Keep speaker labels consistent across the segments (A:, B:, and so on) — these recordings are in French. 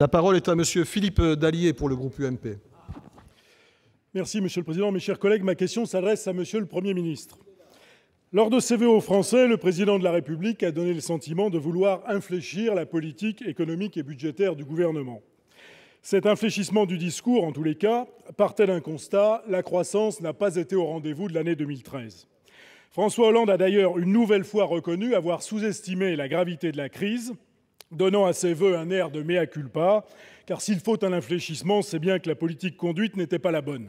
A: La parole est à Monsieur Philippe Dallier pour le groupe UMP.
B: Merci, Monsieur le Président. Mes chers collègues, ma question s'adresse à Monsieur le Premier ministre. Lors de ses Français, le Président de la République a donné le sentiment de vouloir infléchir la politique économique et budgétaire du gouvernement. Cet infléchissement du discours, en tous les cas, partait d'un constat la croissance n'a pas été au rendez-vous de l'année 2013. François Hollande a d'ailleurs une nouvelle fois reconnu avoir sous-estimé la gravité de la crise donnant à ses voeux un air de mea culpa, car s'il faut un infléchissement, c'est bien que la politique conduite n'était pas la bonne.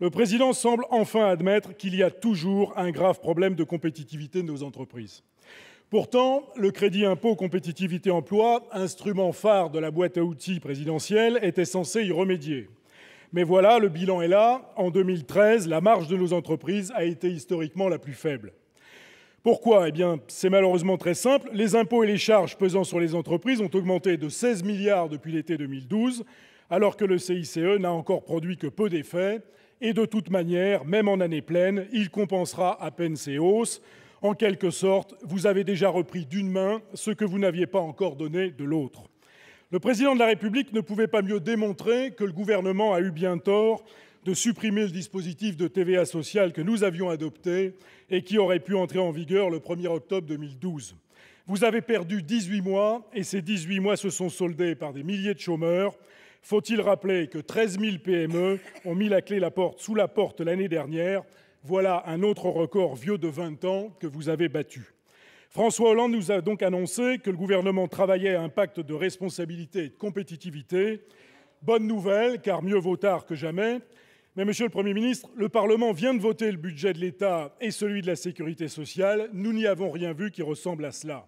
B: Le président semble enfin admettre qu'il y a toujours un grave problème de compétitivité de nos entreprises. Pourtant, le crédit impôt compétitivité emploi, instrument phare de la boîte à outils présidentielle, était censé y remédier. Mais voilà, le bilan est là. En 2013, la marge de nos entreprises a été historiquement la plus faible. Pourquoi Eh bien, c'est malheureusement très simple. Les impôts et les charges pesant sur les entreprises ont augmenté de 16 milliards depuis l'été 2012, alors que le CICE n'a encore produit que peu d'effets. Et de toute manière, même en année pleine, il compensera à peine ces hausses. En quelque sorte, vous avez déjà repris d'une main ce que vous n'aviez pas encore donné de l'autre. Le président de la République ne pouvait pas mieux démontrer que le gouvernement a eu bien tort de supprimer le dispositif de TVA social que nous avions adopté et qui aurait pu entrer en vigueur le 1er octobre 2012. Vous avez perdu 18 mois et ces 18 mois se sont soldés par des milliers de chômeurs. Faut-il rappeler que 13 000 PME ont mis la clé la porte, sous la porte l'année dernière Voilà un autre record vieux de 20 ans que vous avez battu. François Hollande nous a donc annoncé que le gouvernement travaillait à un pacte de responsabilité et de compétitivité. Bonne nouvelle, car mieux vaut tard que jamais. Mais monsieur le Premier ministre, le Parlement vient de voter le budget de l'État et celui de la sécurité sociale. Nous n'y avons rien vu qui ressemble à cela.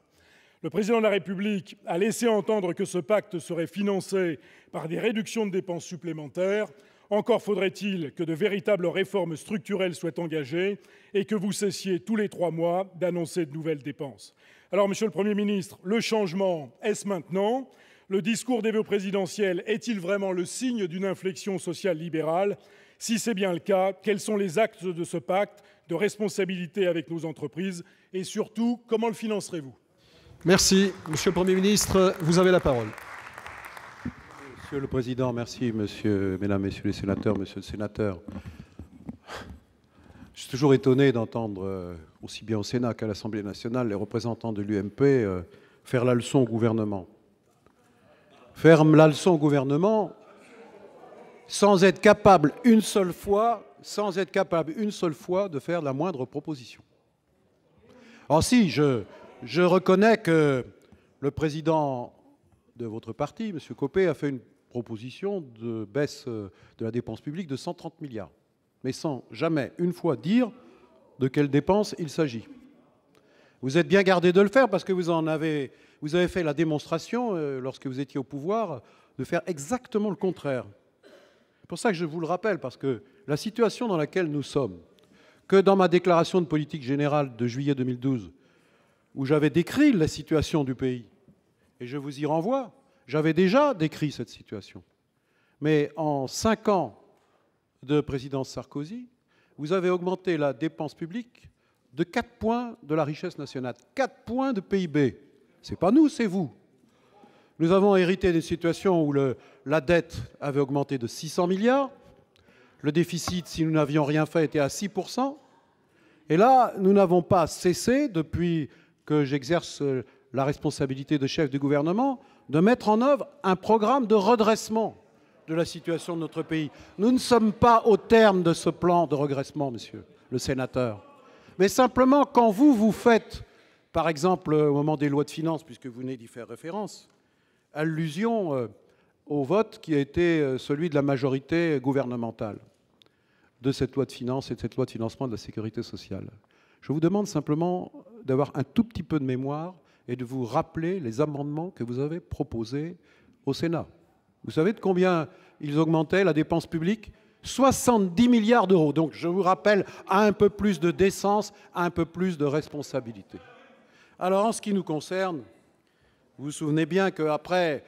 B: Le président de la République a laissé entendre que ce pacte serait financé par des réductions de dépenses supplémentaires. Encore faudrait-il que de véritables réformes structurelles soient engagées et que vous cessiez tous les trois mois d'annoncer de nouvelles dépenses. Alors, Monsieur le Premier ministre, le changement, est-ce maintenant Le discours des vœux présidentiels est-il vraiment le signe d'une inflexion sociale libérale si c'est bien le cas, quels sont les actes de ce pacte de responsabilité avec nos entreprises et surtout, comment le financerez-vous
A: Merci. Monsieur le Premier ministre, vous avez la parole. Monsieur le Président, merci, monsieur, mesdames, messieurs les sénateurs, monsieur le sénateur. Je suis toujours étonné d'entendre, euh, aussi bien au Sénat qu'à l'Assemblée nationale, les représentants de l'UMP euh, faire la leçon au gouvernement. Faire la leçon au gouvernement, sans être capable une seule fois, sans être capable une seule fois de faire la moindre proposition. Alors si, je, je reconnais que le président de votre parti, M. Copé, a fait une proposition de baisse euh, de la dépense publique de 130 milliards, mais sans jamais une fois dire de quelle dépenses il s'agit. Vous êtes bien gardé de le faire parce que vous en avez, vous avez fait la démonstration, euh, lorsque vous étiez au pouvoir, de faire exactement le contraire pour ça que je vous le rappelle, parce que la situation dans laquelle nous sommes, que dans ma déclaration de politique générale de juillet 2012, où j'avais décrit la situation du pays, et je vous y renvoie, j'avais déjà décrit cette situation. Mais en cinq ans de présidence Sarkozy, vous avez augmenté la dépense publique de 4 points de la richesse nationale, 4 points de PIB. C'est pas nous, c'est vous. Nous avons hérité d'une situation où la dette avait augmenté de 600 milliards. Le déficit, si nous n'avions rien fait, était à 6%. Et là, nous n'avons pas cessé, depuis que j'exerce euh, la responsabilité de chef du gouvernement, de mettre en œuvre un programme de redressement de la situation de notre pays. Nous ne sommes pas au terme de ce plan de redressement, monsieur le sénateur. Mais simplement, quand vous vous faites, par exemple, euh, au moment des lois de finances, puisque vous venez d'y faire référence, allusion euh, au vote qui a été euh, celui de la majorité gouvernementale de cette loi de finances et de cette loi de financement de la sécurité sociale. Je vous demande simplement d'avoir un tout petit peu de mémoire et de vous rappeler les amendements que vous avez proposés au Sénat. Vous savez de combien ils augmentaient la dépense publique 70 milliards d'euros. Donc je vous rappelle à un peu plus de décence, un peu plus de responsabilité. Alors en ce qui nous concerne, vous vous souvenez bien qu'après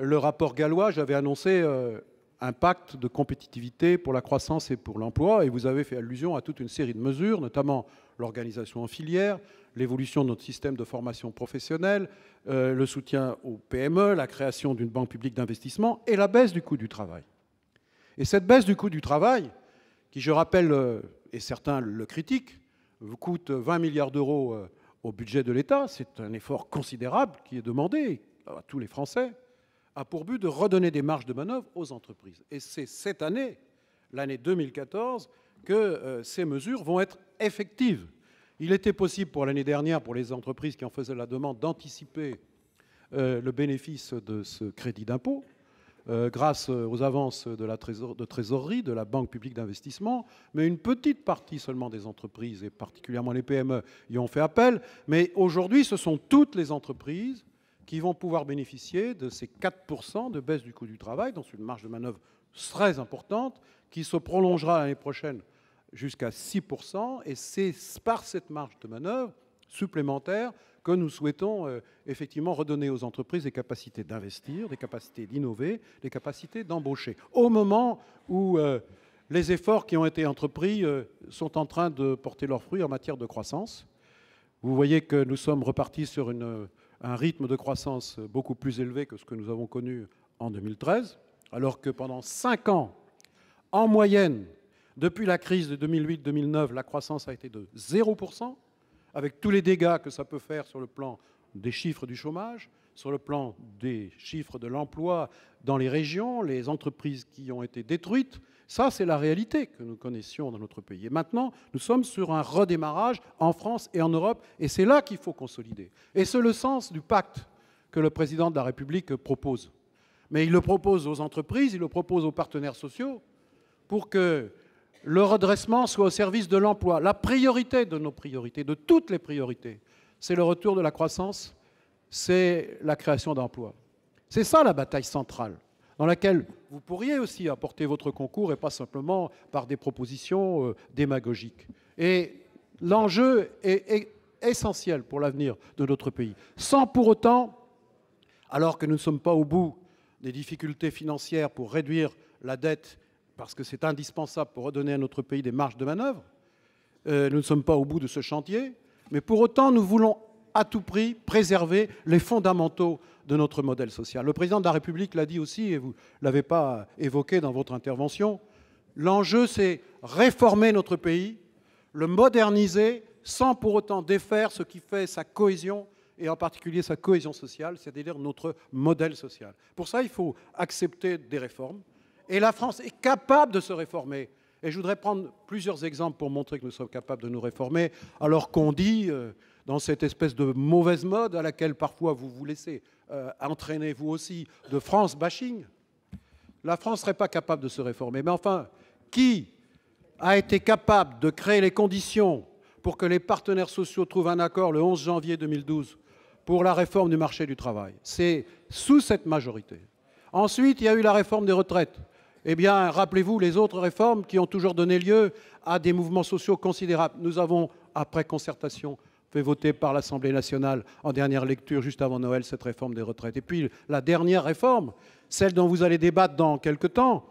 A: le rapport gallois, j'avais annoncé euh, un pacte de compétitivité pour la croissance et pour l'emploi, et vous avez fait allusion à toute une série de mesures, notamment l'organisation en filière, l'évolution de notre système de formation professionnelle, euh, le soutien aux PME, la création d'une banque publique d'investissement et la baisse du coût du travail. Et cette baisse du coût du travail, qui je rappelle, euh, et certains le critiquent, coûte 20 milliards d'euros au budget de l'État, c'est un effort considérable qui est demandé à tous les Français, a pour but de redonner des marges de manœuvre aux entreprises. Et c'est cette année, l'année 2014, que euh, ces mesures vont être effectives. Il était possible pour l'année dernière, pour les entreprises qui en faisaient la demande, d'anticiper euh, le bénéfice de ce crédit d'impôt. Euh, grâce euh, aux avances de la trésorerie de la Banque publique d'investissement, mais une petite partie seulement des entreprises, et particulièrement les PME, y ont fait appel. Mais aujourd'hui, ce sont toutes les entreprises qui vont pouvoir bénéficier de ces 4% de baisse du coût du travail, donc une marge de manœuvre très importante, qui se prolongera l'année prochaine jusqu'à 6%. Et c'est par cette marge de manœuvre supplémentaire que nous souhaitons euh, effectivement redonner aux entreprises des capacités d'investir, des capacités d'innover, des capacités d'embaucher. Au moment où euh, les efforts qui ont été entrepris euh, sont en train de porter leurs fruits en matière de croissance, vous voyez que nous sommes repartis sur un rythme de croissance beaucoup plus élevé que ce que nous avons connu en 2013, alors que pendant cinq ans, en moyenne, depuis la crise de 2008-2009, la croissance a été de 0% avec tous les dégâts que ça peut faire sur le plan des chiffres du chômage, sur le plan des chiffres de l'emploi dans les régions, les entreprises qui ont été détruites. Ça, c'est la réalité que nous connaissions dans notre pays. Et maintenant, nous sommes sur un redémarrage en France et en Europe, et c'est là qu'il faut consolider. Et c'est le sens du pacte que le président de la République propose. Mais il le propose aux entreprises, il le propose aux partenaires sociaux, pour que le redressement soit au service de l'emploi. La priorité de nos priorités, de toutes les priorités, c'est le retour de la croissance, c'est la création d'emplois. C'est ça la bataille centrale, dans laquelle vous pourriez aussi apporter votre concours et pas simplement par des propositions euh, démagogiques. Et l'enjeu est essentiel pour l'avenir de notre pays, sans pour autant, alors que nous ne sommes pas au bout des difficultés financières pour réduire la dette parce que c'est indispensable pour redonner à notre pays des marges de manœuvre. Euh, nous ne sommes pas au bout de ce chantier, mais pour autant, nous voulons à tout prix préserver les fondamentaux de notre modèle social. Le président de la République l'a dit aussi, et vous ne l'avez pas évoqué dans votre intervention, l'enjeu c'est réformer notre pays, le moderniser, sans pour autant défaire ce qui fait sa cohésion, et en particulier sa cohésion sociale, c'est-à-dire notre modèle social. Pour ça, il faut accepter des réformes, et la France est capable de se réformer. Et je voudrais prendre plusieurs exemples pour montrer que nous sommes capables de nous réformer, alors qu'on dit, euh, dans cette espèce de mauvaise mode à laquelle parfois vous vous laissez euh, entraîner vous aussi, de France bashing, la France ne serait pas capable de se réformer. Mais enfin, qui a été capable de créer les conditions pour que les partenaires sociaux trouvent un accord le 11 janvier 2012 pour la réforme du marché du travail. C'est sous cette majorité. Ensuite, il y a eu la réforme des retraites eh bien, rappelez-vous les autres réformes qui ont toujours donné lieu à des mouvements sociaux considérables. Nous avons, après concertation, fait voter par l'Assemblée nationale en dernière lecture, juste avant Noël, cette réforme des retraites. Et puis, la dernière réforme, celle dont vous allez débattre dans quelques temps,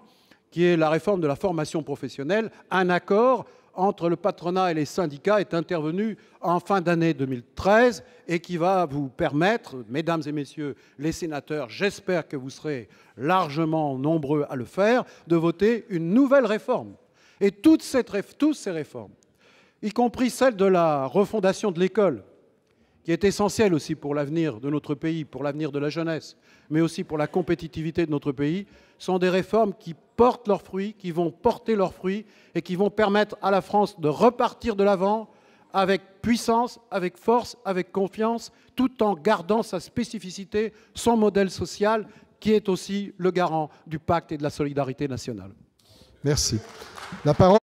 A: qui est la réforme de la formation professionnelle, un accord entre le patronat et les syndicats est intervenu en fin d'année 2013 et qui va vous permettre, mesdames et messieurs les sénateurs, j'espère que vous serez largement nombreux à le faire, de voter une nouvelle réforme. Et toutes ces, toutes ces réformes, y compris celle de la refondation de l'école, qui est essentiel aussi pour l'avenir de notre pays, pour l'avenir de la jeunesse, mais aussi pour la compétitivité de notre pays, sont des réformes qui portent leurs fruits, qui vont porter leurs fruits et qui vont permettre à la France de repartir de l'avant avec puissance, avec force, avec confiance, tout en gardant sa spécificité, son modèle social, qui est aussi le garant du pacte et de la solidarité nationale. Merci. La parole